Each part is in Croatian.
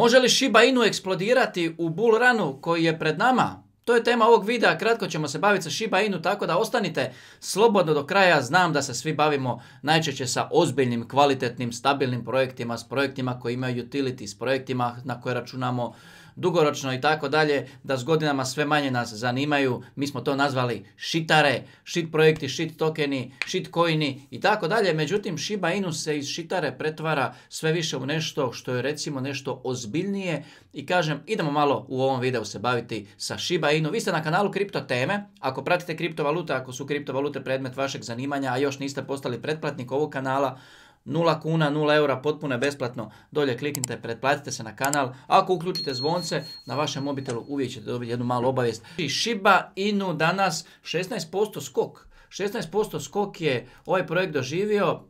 Može li Shiba Inu eksplodirati u bull runu koji je pred nama? To je tema ovog videa, kratko ćemo se baviti sa Shiba Inu, tako da ostanite slobodno do kraja. Znam da se svi bavimo najčešće sa ozbiljnim, kvalitetnim, stabilnim projektima, s projektima koji imaju utility, s projektima na koje računamo dugoročno i tako dalje, da s godinama sve manje nas zanimaju. Mi smo to nazvali šitare, šit projekti, šit tokeni, šit coini i tako dalje. Međutim, Shiba Inu se iz šitare pretvara sve više u nešto što je recimo nešto ozbiljnije i kažem, idemo malo u ovom videu se baviti sa Shiba Inu. Vi ste na kanalu Kripto Teme, ako pratite kriptovalute, ako su kriptovalute predmet vašeg zanimanja, a još niste postali pretplatnik ovog kanala, 0 kuna, nula eura, potpuno je besplatno. Dolje kliknite, pretplatite se na kanal. Ako uključite zvonce, na vašem mobitelu uvijek ćete dobiti jednu malu obavijest. Shiba Inu danas 16% skok. 16% skok je ovaj projekt doživio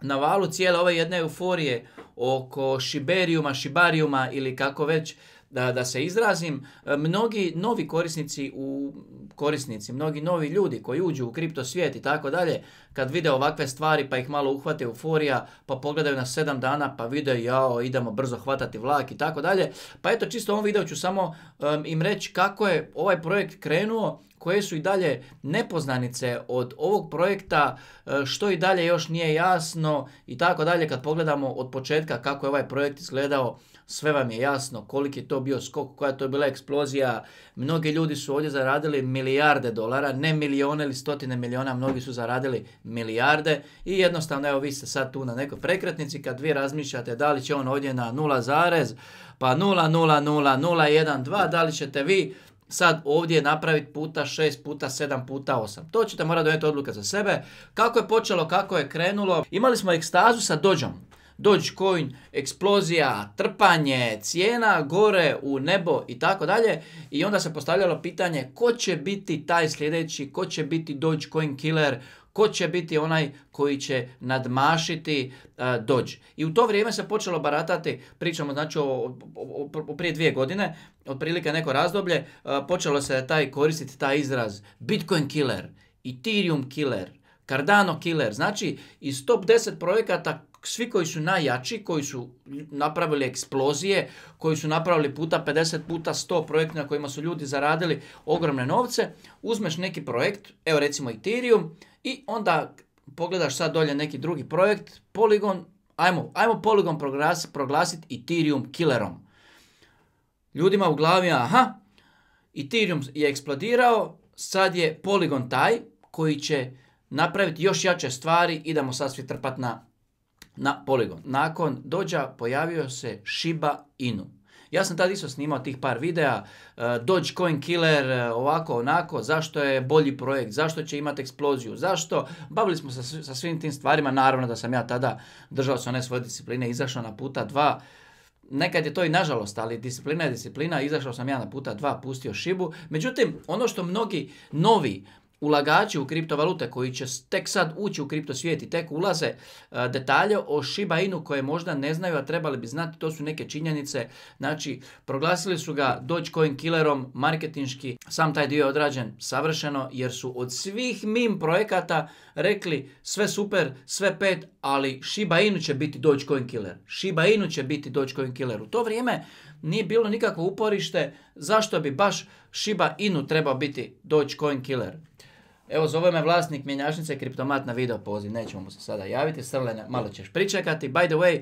na valu cijele ove jedne euforije oko Shiberiuma, Shibariuma ili kako već da, da se izrazim, e, mnogi novi korisnici u korisnici, mnogi novi ljudi koji uđu u kripto svijet i tako dalje, kad vide ovakve stvari pa ih malo uhvate euforija, pa pogledaju na 7 dana pa vide jao idemo brzo hvatati vlak i tako dalje. Pa eto čisto ovom videu ću samo im reći kako je ovaj projekt krenuo, koje su i dalje nepoznanice od ovog projekta, e, što i dalje još nije jasno i tako dalje. Kad pogledamo od početka kako je ovaj projekt izgledao, sve vam je jasno koliki je to bio skok, koja je to bila eksplozija. Mnogi ljudi su ovdje zaradili milijarde dolara, ne milijone ili stotine miliona, mnogi su zaradili milijarde i jednostavno evo vi ste sad tu na nekoj prekretnici kad vi razmišljate da li će on ovdje na 0 zarez, pa 0, 0, 0, 1, 2, da li ćete vi sad ovdje napraviti puta 6 puta 7 puta 8. To ćete morati donijeti odluka za sebe. Kako je počelo, kako je krenulo. Imali smo ekstazu sa dođom. Dogecoin, eksplozija, trpanje, cijena gore u nebo i tako dalje. I onda se postavljalo pitanje ko će biti taj sljedeći, ko će biti Dogecoin killer, ko će biti onaj koji će nadmašiti e, dođ. I u to vrijeme se počelo baratati, pričamo znači o, prije dvije godine, otprilike neko razdoblje, e, počelo se taj koristiti taj izraz Bitcoin killer, Ethereum killer, Cardano killer. Znači iz top 10 projekata svi koji su najjači, koji su napravili eksplozije, koji su napravili puta 50 puta 100 projekti na kojima su ljudi zaradili ogromne novce, uzmeš neki projekt, evo recimo Ethereum, i onda pogledaš sad dolje neki drugi projekt, poligon, ajmo, ajmo Polygon proglasiti Ethereum killerom. Ljudima u glavi, aha, Ethereum je eksplodirao, sad je poligon taj koji će napraviti još jače stvari, idemo sad svi trpat na, na Polygon. Nakon dođa pojavio se Shiba Inu. Ja sam tada isto snimao tih par videa, e, Dogecoin killer, e, ovako, onako, zašto je bolji projekt, zašto će imati eksploziju, zašto, bavili smo se sa svim tim stvarima, naravno da sam ja tada držao se one svoje discipline, izašao na puta dva, nekad je to i nažalost, ali disciplina je disciplina, izašao sam ja na puta dva, pustio šibu. Međutim, ono što mnogi novi ulagači u kriptovalute koji će tek sad ući u kripto svijet i tek ulaze e, detalje o Shiba Inu koje možda ne znaju, a trebali bi znati, to su neke činjenice. Znači, proglasili su ga Dogecoin killerom, marketinški, sam taj dio je odrađen savršeno, jer su od svih mim projekata rekli sve super, sve pet, ali Shiba Inu će biti Dogecoin killer. Shiba Inu će biti Dogecoin killer. U to vrijeme nije bilo nikakvo uporište zašto bi baš Shiba Inu trebao biti coin killer. Evo zove me vlasnik mjenjačnice Kriptomat na video poziv, nećemo mu se sada javiti, Srlene, malo ćeš pričekati. By the way,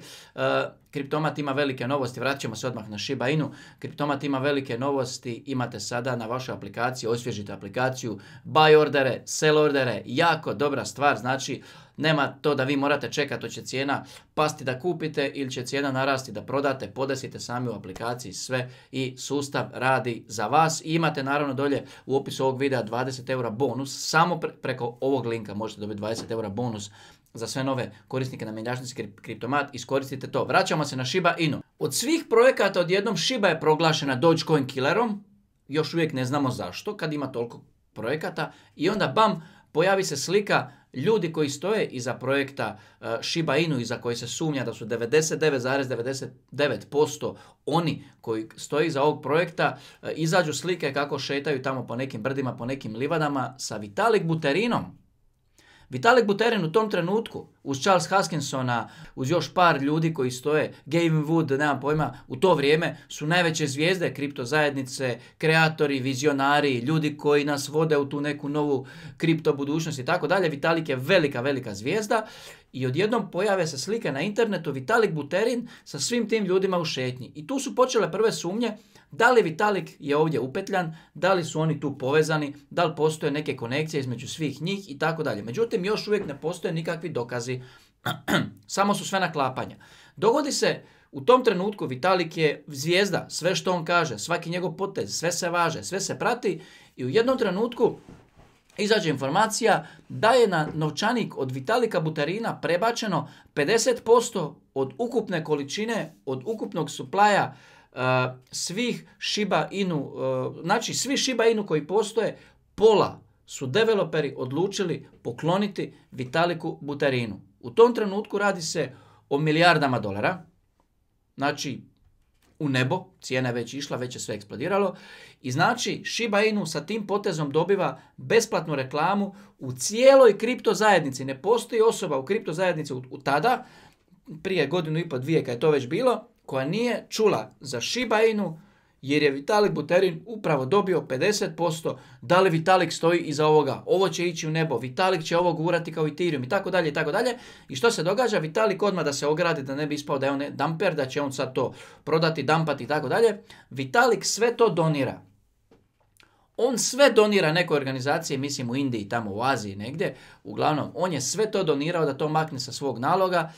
uh, Kriptomat ima velike novosti, vratit ćemo se odmah na Shiba Inu. Kriptomat ima velike novosti, imate sada na vašoj aplikaciji, osvježite aplikaciju, buy ordere, sell ordere, jako dobra stvar, znači nema to da vi morate čekati, to će cijena pasti da kupite ili će cijena narasti da prodate, podesite sami u aplikaciji sve i sustav radi za vas. I imate naravno dolje u opisu ovog videa 20 eura bonus, samo preko ovog linka možete dobiti 20 eura bonus za sve nove korisnike na mjenjačnici kriptomat, iskoristite to. Vraćamo se na Shiba Inu. Od svih projekata odjednom Shiba je proglašena Dogecoin killerom, još uvijek ne znamo zašto, kad ima toliko projekata i onda bam, pojavi se slika ljudi koji stoje iza projekta e, Shiba Inu, iza koje se sumnja da su 99,99% oni koji stoje iza ovog projekta, e, izađu slike kako šetaju tamo po nekim brdima, po nekim livadama sa Vitalik Buterinom. Vitalik Buterin u tom trenutku uz Charles Haskinsona, uz još par ljudi koji stoje, Gavin Wood, nemam pojma, u to vrijeme su najveće zvijezde kripto zajednice, kreatori, vizionari, ljudi koji nas vode u tu neku novu kripto budućnost i tako dalje. Vitalik je velika, velika zvijezda i odjednom pojave se slike na internetu Vitalik Buterin sa svim tim ljudima u šetnji. I tu su počele prve sumnje da li Vitalik je ovdje upetljan, da li su oni tu povezani, da li postoje neke konekcije između svih njih i tako dalje. Međutim, još uvijek ne postoje nikakvi dokazi samo su sve naklapanja. Dogodi se u tom trenutku Vitalik je zvijezda, sve što on kaže, svaki njegov potez, sve se važe, sve se prati i u jednom trenutku izađe informacija da je na novčanik od Vitalika Butarina prebačeno 50% od ukupne količine, od ukupnog suplaja e, svih Shiba Inu, e, znači svi Shiba Inu koji postoje, pola su developeri odlučili pokloniti Vitaliku Buterinu. U tom trenutku radi se o milijardama dolara, znači u nebo, cijena je već išla, već je sve eksplodiralo. I znači Shiba Inu sa tim potezom dobiva besplatnu reklamu u cijeloj kripto zajednici. Ne postoji osoba u kripto zajednici u, tada, prije godinu i po dvije kad je to već bilo, koja nije čula za Shiba Inu, jer je Vitalik Buterin upravo dobio 50% da li Vitalik stoji iza ovoga, ovo će ići u nebo, Vitalik će ovo gurati kao Ethereum i tako dalje i tako dalje. I što se događa? Vitalik odmah da se ogradi da ne bi ispao da je on damper, da će on sad to prodati, dampati i tako dalje. Vitalik sve to donira. On sve donira nekoj organizaciji, mislim u Indiji, tamo u Aziji negdje. Uglavnom, on je sve to donirao da to makne sa svog naloga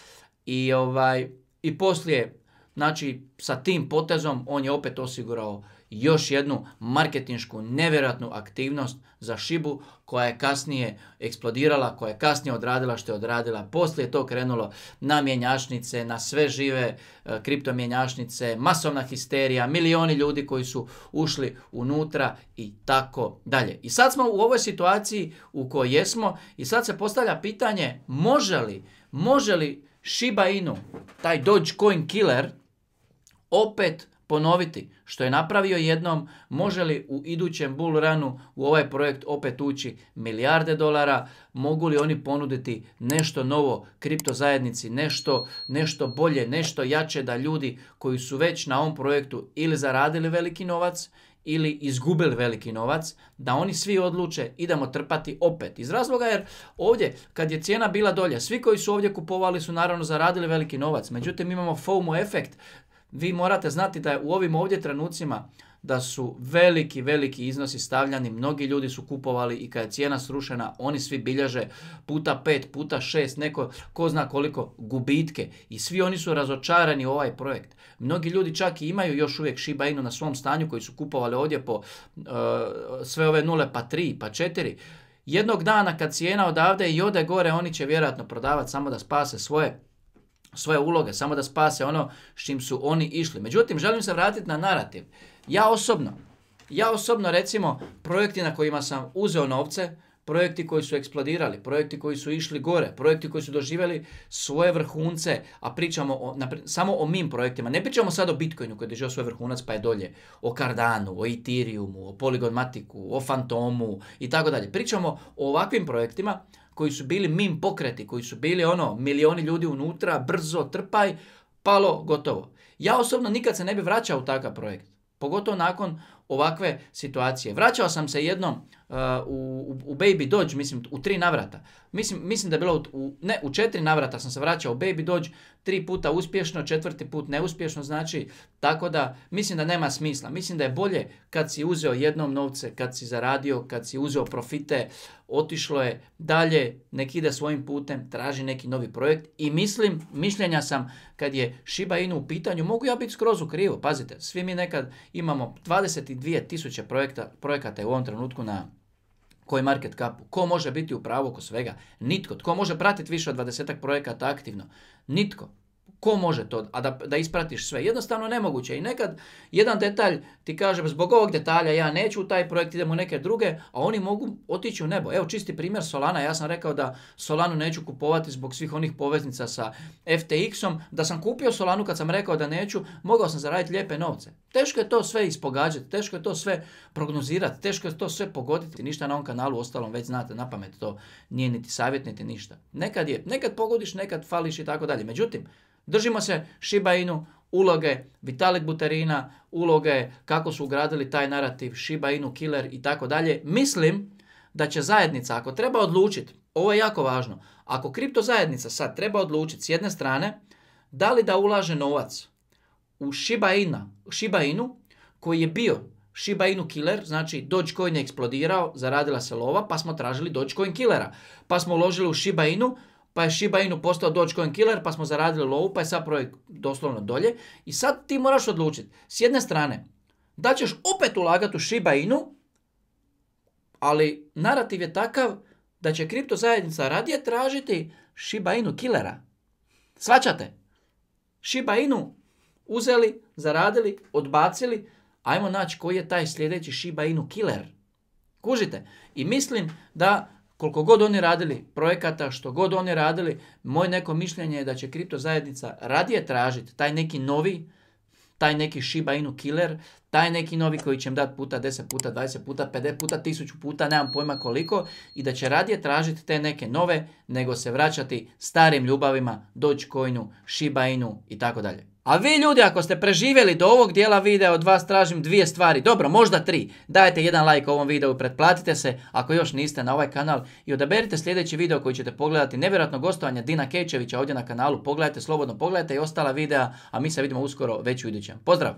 i ovaj i poslije Znači, sa tim potezom on je opet osigurao još jednu marketinšku nevjerojatnu aktivnost za Šibu koja je kasnije eksplodirala, koja je kasnije odradila što je odradila. Poslije je to krenulo na mjenjačnice, na sve žive e, kriptomjenjašnice, masovna histerija, milioni ljudi koji su ušli unutra i tako dalje. I sad smo u ovoj situaciji u kojoj jesmo i sad se postavlja pitanje može li, može li Shiba Inu, taj Dogecoin killer, opet ponoviti što je napravio jednom, može li u idućem bull runu u ovaj projekt opet ući milijarde dolara, mogu li oni ponuditi nešto novo kripto zajednici, nešto, nešto bolje, nešto jače da ljudi koji su već na ovom projektu ili zaradili veliki novac ili izgubili veliki novac, da oni svi odluče idemo trpati opet. Iz razloga jer ovdje kad je cijena bila dolje, svi koji su ovdje kupovali su naravno zaradili veliki novac, međutim imamo FOMO efekt, vi morate znati da je u ovim ovdje trenucima da su veliki, veliki iznosi stavljani, mnogi ljudi su kupovali i kad je cijena srušena, oni svi bilježe puta pet, puta šest, neko ko zna koliko gubitke i svi oni su razočarani u ovaj projekt. Mnogi ljudi čak i imaju još uvijek Shiba Inu na svom stanju koji su kupovali ovdje po eh, sve ove nule pa tri pa četiri. Jednog dana kad cijena odavde i ode gore oni će vjerojatno prodavati samo da spase svoje svoje uloge, samo da spase ono s čim su oni išli. Međutim, želim se vratiti na narativ. Ja osobno, ja osobno recimo projekti na kojima sam uzeo novce, projekti koji su eksplodirali, projekti koji su išli gore, projekti koji su doživjeli svoje vrhunce, a pričamo o, samo o mim projektima. Ne pričamo sad o Bitcoinu koji je doživio svoj vrhunac pa je dolje, o Cardanu, o Ethereumu, o Polygon o Fantomu i tako dalje. Pričamo o ovakvim projektima koji su bili mim pokreti, koji su bili ono milioni ljudi unutra, brzo, trpaj, palo, gotovo. Ja osobno nikad se ne bi vraćao u takav projekt, pogotovo nakon ovakve situacije. Vraćao sam se jednom Uh, u, u Baby Dodge, mislim, u tri navrata. Mislim, mislim da je bilo, u, ne, u četiri navrata sam se vraćao u Baby Dodge, tri puta uspješno, četvrti put neuspješno, znači, tako da, mislim da nema smisla. Mislim da je bolje kad si uzeo jednom novce, kad si zaradio, kad si uzeo profite, otišlo je dalje, nek ide svojim putem, traži neki novi projekt i mislim, mišljenja sam kad je Shiba Inu u pitanju, mogu ja biti skroz u krivu, pazite, svi mi nekad imamo 22 tisuće projekata u ovom trenutku na koji market capu, ko može biti u pravu oko svega, nitko, tko može pratiti više od 20 projekata aktivno, nitko. Ko može to? A da, da ispratiš sve? Jednostavno nemoguće. I nekad jedan detalj ti kažem zbog ovog detalja ja neću u taj projekt, idem u neke druge, a oni mogu otići u nebo. Evo čisti primjer Solana. Ja sam rekao da Solanu neću kupovati zbog svih onih poveznica sa FTX-om. Da sam kupio Solanu kad sam rekao da neću, mogao sam zaraditi lijepe novce. Teško je to sve ispogađati, teško je to sve prognozirati, teško je to sve pogoditi. Ništa na ovom kanalu, ostalom već znate, na pamet to nije niti savjet, niti ništa. Nekad je, nekad pogodiš, nekad fališ i tako dalje. Međutim, Držimo se Shiba Inu, uloge Vitalik Buterina, uloge kako su ugradili taj narativ Shiba Inu, Killer i tako dalje. Mislim da će zajednica, ako treba odlučiti, ovo je jako važno, ako kripto zajednica sad treba odlučiti s jedne strane, da li da ulaže novac u Shiba, Shiba Inu, koji je bio Shiba Inu killer, znači Dogecoin je eksplodirao, zaradila se lova, pa smo tražili Dogecoin killera. Pa smo uložili u Shiba Inu, pa je Shiba Inu postao Dogecoin killer, pa smo zaradili lovu, pa je sad projekt doslovno dolje. I sad ti moraš odlučiti, s jedne strane, da ćeš opet ulagati u Shiba Inu, ali narativ je takav da će kripto zajednica radije tražiti Shiba Inu killera. Svačate? Shiba Inu uzeli, zaradili, odbacili, ajmo naći koji je taj sljedeći Shiba Inu killer. Kužite? I mislim da koliko god oni radili projekata, što god oni radili, moje neko mišljenje je da će kripto zajednica radije tražiti taj neki novi, taj neki Shiba Inu killer, taj neki novi koji će im dati puta 10 puta, 20 puta, 50 puta, 1000 puta, nemam pojma koliko, i da će radije tražiti te neke nove nego se vraćati starim ljubavima, Dogecoinu, Shiba Inu i tako dalje. A vi ljudi ako ste preživjeli do ovog dijela videa od vas tražim dvije stvari, dobro možda tri. Dajte jedan like ovom videu, pretplatite se ako još niste na ovaj kanal i odaberite sljedeći video koji ćete pogledati. Nevjerojatno gostovanje Dina Kečevića ovdje na kanalu, pogledajte, slobodno pogledajte i ostala videa, a mi se vidimo uskoro već u idućem. Pozdrav!